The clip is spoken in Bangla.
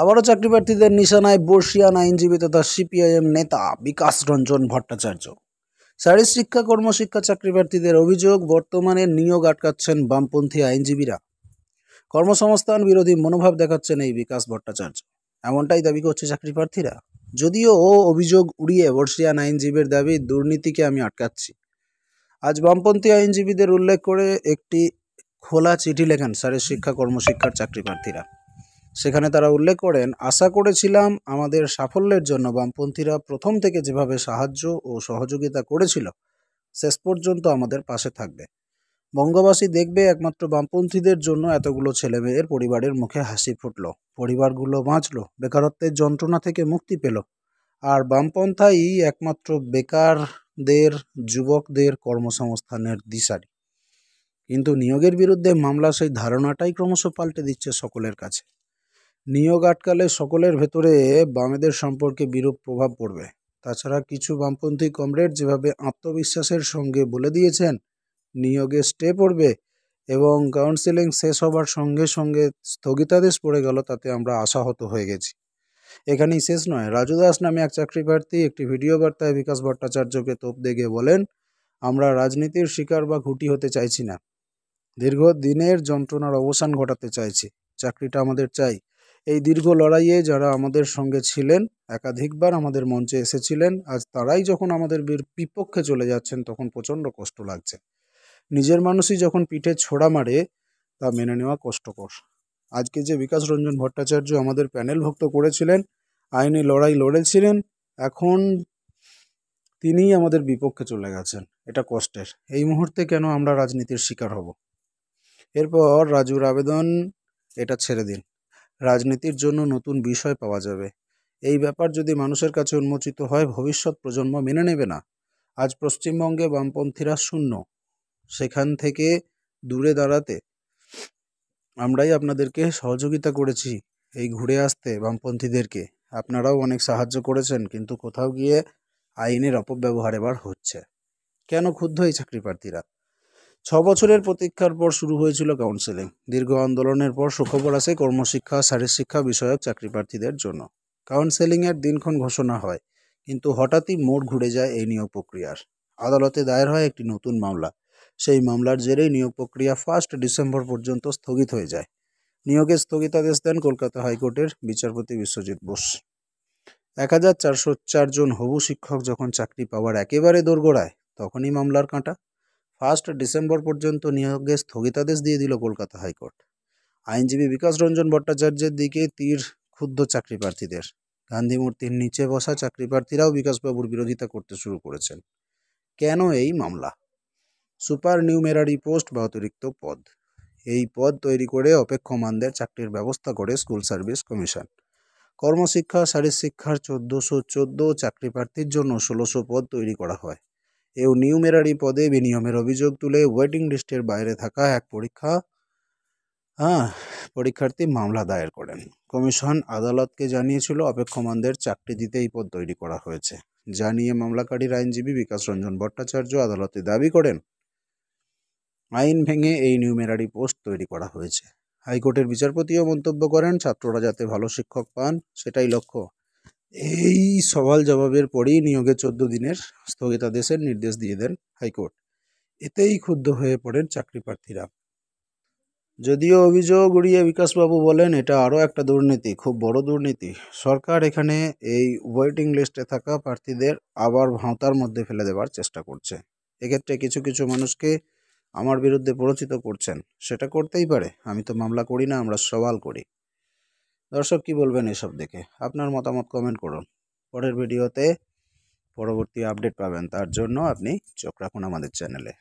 আবারও চাকরি প্রার্থীদের নিশানায় বর্ষিয়ান আইনজীবী তথা সিপিআইএম নেতা বিকাশ রঞ্জন ভট্টাচার্য শারীর শিক্ষা কর্মশিক্ষা চাকরি প্রার্থীদের অভিযোগ বর্তমানে নিয়োগ আটকাচ্ছেন বামপন্থী আইনজীবীরা কর্মসংস্থান বিরোধী মনোভাব দেখাচ্ছেন এই বিকাশ ভট্টাচার্য এমনটাই দাবি করছে চাকরি প্রার্থীরা যদিও ও অভিযোগ উড়িয়ে বর্ষিয়ান আইনজীবীর দাবি দুর্নীতিকে আমি আটকাচ্ছি আজ বামপন্থী আইনজীবীদের উল্লেখ করে একটি খোলা চিঠি লেখেন শারীর শিক্ষা কর্মশিক্ষার চাকরি প্রার্থীরা সেখানে তারা উল্লেখ করেন আশা করেছিলাম আমাদের সাফল্যের জন্য বামপন্থীরা প্রথম থেকে যেভাবে সাহায্য ও সহযোগিতা করেছিল শেষ পর্যন্ত আমাদের পাশে থাকবে বঙ্গবাসী দেখবে একমাত্র বামপন্থীদের জন্য এতগুলো ছেলেমেয়ের পরিবারের মুখে হাসি ফুটল পরিবারগুলো বাঁচল বেকারত্বের যন্ত্রণা থেকে মুক্তি পেল আর বামপন্থাই একমাত্র বেকারদের যুবকদের কর্মসংস্থানের দিশারি কিন্তু নিয়োগের বিরুদ্ধে মামলা সেই ধারণাটাই ক্রমশ পাল্টে দিচ্ছে সকলের কাছে নিয়োগ আটকালে সকলের ভেতরে বামেদের সম্পর্কে বিরূপ প্রভাব পড়বে তাছাড়া কিছু বামপন্থী কমরেড যেভাবে আত্মবিশ্বাসের সঙ্গে বলে দিয়েছেন নিয়োগে স্টে পড়বে এবং কাউন্সিলিং শেষ হবার সঙ্গে সঙ্গে স্থগিতাদেশ পড়ে গেল তাতে আমরা আশাহত হয়ে গেছি এখানেই শেষ নয় রাজু দাস নামে এক চাকরি প্রার্থী একটি ভিডিও বার্তায় বিকাশ ভট্টাচার্যকে তোপ দেগে বলেন আমরা রাজনীতির শিকার বা ঘুটি হতে চাইছি না দীর্ঘ দিনের যন্ত্রণার অবসান ঘটাতে চাইছি চাকরিটা আমাদের চাই এই দীর্ঘ লড়াইয়ে যারা আমাদের সঙ্গে ছিলেন একাধিকবার আমাদের মঞ্চে এসেছিলেন আজ তারাই যখন আমাদের বিপক্ষে চলে যাচ্ছেন তখন প্রচণ্ড কষ্ট লাগছে নিজের মানুষই যখন পিঠে ছোড়া মারে তা মেনে নেওয়া কষ্টকর আজকে যে বিকাশ রঞ্জন ভট্টাচার্য আমাদের প্যানেল ভক্ত করেছিলেন আইনি লড়াই লড়েছিলেন এখন তিনিই আমাদের বিপক্ষে চলে গেছেন এটা কষ্টের এই মুহূর্তে কেন আমরা রাজনীতির শিকার হব এরপর রাজুর আবেদন এটা ছেড়ে দিন রাজনীতির জন্য নতুন বিষয় পাওয়া যাবে এই ব্যাপার যদি মানুষের কাছে উন্মোচিত হয় ভবিষ্যৎ প্রজন্ম মেনে নেবে না আজ পশ্চিমবঙ্গে বামপন্থীরা শূন্য সেখান থেকে দূরে দাঁড়াতে আমরাই আপনাদেরকে সহযোগিতা করেছি এই ঘুরে আসতে বামপন্থীদেরকে আপনারাও অনেক সাহায্য করেছেন কিন্তু কোথাও গিয়ে আইনের অপব্যবহার এবার হচ্ছে কেন ক্ষুব্ধ এই চাকরি প্রার্থীরা ছ বছরের প্রতীক্ষার পর শুরু হয়েছিল কাউন্সেলিং দীর্ঘ আন্দোলনের পর সুখবর আছে কর্মশিক্ষা শারীরশিক্ষা বিষয়ক চাকরি প্রার্থীদের জন্য কাউন্সেলিংয়ের দিনক্ষণ ঘোষণা হয় কিন্তু হঠাৎই মোড় ঘুরে যায় এই নিয়োগ প্রক্রিয়ার আদালতে দায়ের হয় একটি নতুন মামলা সেই মামলার জেরেই নিয়োগ প্রক্রিয়া ফার্স্ট ডিসেম্বর পর্যন্ত স্থগিত হয়ে যায় নিয়োগের স্থগিতাদেশ দেন কলকাতা হাইকোর্টের বিচারপতি বিশ্বজিৎ বোস এক হাজার চারশো চারজন হবু শিক্ষক যখন চাকরি পাওয়ার একেবারে দোরগোড়ায় তখনই মামলার কাঁটা ফার্স্ট ডিসেম্বর পর্যন্ত নিয়োগে স্থগিতাদেশ দিয়ে দিল কলকাতা হাইকোর্ট আইনজীবী বিকাশ রঞ্জন ভট্টাচার্যের দিকে তীর ক্ষুব্ধ চাকরি প্রার্থীদের গান্ধী মূর্তির নিচে বসা চাকরি প্রার্থীরাও বিকাশবাবুর বিরোধিতা করতে শুরু করেছেন কেন এই মামলা সুপার নিউমেরারি পোস্ট বা অতিরিক্ত পদ এই পদ তৈরি করে অপেক্ষমানদের চাকরির ব্যবস্থা করে স্কুল সার্ভিস কমিশন কর্মশিক্ষা শিক্ষার চোদ্দোশো চোদ্দো চাকরি প্রার্থীর জন্য ষোলোশো পদ তৈরি করা হয় এও নিউমেরারি পদে বিনিয়মের অভিযোগ তুলে ওয়েটিং লিস্টের বাইরে থাকা এক পরীক্ষা হ্যাঁ পরীক্ষার্থী মামলা দায়ের করেন কমিশন আদালতকে জানিয়েছিল অপেক্ষমানদের চাকরি দিতে এই পদ তৈরি করা হয়েছে যা নিয়ে মামলাকারীর আইনজীবী বিকাশ রঞ্জন ভট্টাচার্য আদালতে দাবি করেন আইন ভেঙে এই নিউমেরারি পোস্ট তৈরি করা হয়েছে হাইকোর্টের বিচারপতিও মন্তব্য করেন ছাত্ররা যাতে ভালো শিক্ষক পান সেটাই লক্ষ্য এই সওয়াল জবাবের পরেই নিয়োগে চোদ্দ দিনের স্থগিতাদেশের নির্দেশ দিয়ে দেন হাইকোর্ট এতেই ক্ষুব্ধ হয়ে পড়েন চাকরি প্রার্থীরা যদিও অভিযোগ উড়িয়ে বিকাশবাবু বলেন এটা আরও একটা দুর্নীতি খুব বড় দুর্নীতি সরকার এখানে এই ওয়েটিং লিস্টে থাকা প্রার্থীদের আবার ভাঁওতার মধ্যে ফেলে দেওয়ার চেষ্টা করছে এক্ষেত্রে কিছু কিছু মানুষকে আমার বিরুদ্ধে প্ররোচিত করছেন সেটা করতেই পারে আমি তো মামলা করি না আমরা সওয়াল করি দর্শক কি বলবেন এসব দেখে আপনার মতামত কমেন্ট করুন পরের ভিডিওতে পরবর্তী আপডেট পাবেন তার জন্য আপনি চোখ রাখুন আমাদের চ্যানেলে